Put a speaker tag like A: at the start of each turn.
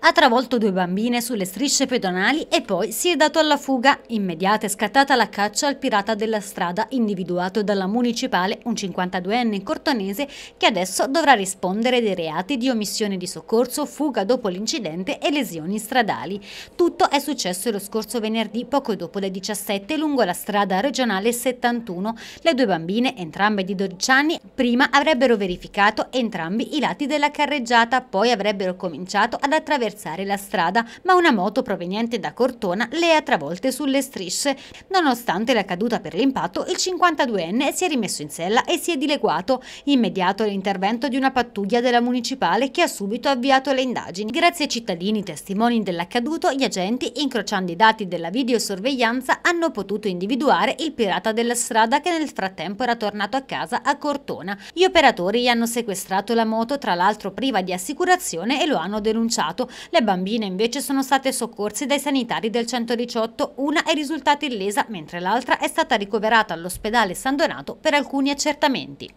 A: ha travolto due bambine sulle strisce pedonali e poi si è dato alla fuga. Immediata è scattata la caccia al pirata della strada individuato dalla municipale, un 52enne cortonese che adesso dovrà rispondere dei reati di omissione di soccorso, fuga dopo l'incidente e lesioni stradali. Tutto è successo lo scorso venerdì poco dopo le 17 lungo la strada regionale 71. Le due bambine, entrambe di 12 anni, prima avrebbero verificato entrambi i lati della carreggiata, poi avrebbero cominciato ad attraversare attraversare la strada, ma una moto proveniente da Cortona le ha travolte sulle strisce. Nonostante la caduta per l'impatto, il 52enne si è rimesso in sella e si è dileguato. Immediato l'intervento di una pattuglia della municipale che ha subito avviato le indagini. Grazie ai cittadini testimoni dell'accaduto, gli agenti, incrociando i dati della videosorveglianza, hanno potuto individuare il pirata della strada che nel frattempo era tornato a casa a Cortona. Gli operatori gli hanno sequestrato la moto, tra l'altro priva di assicurazione, e lo hanno denunciato. Le bambine invece sono state soccorse dai sanitari del 118, una è risultata illesa mentre l'altra è stata ricoverata all'ospedale San Donato per alcuni accertamenti.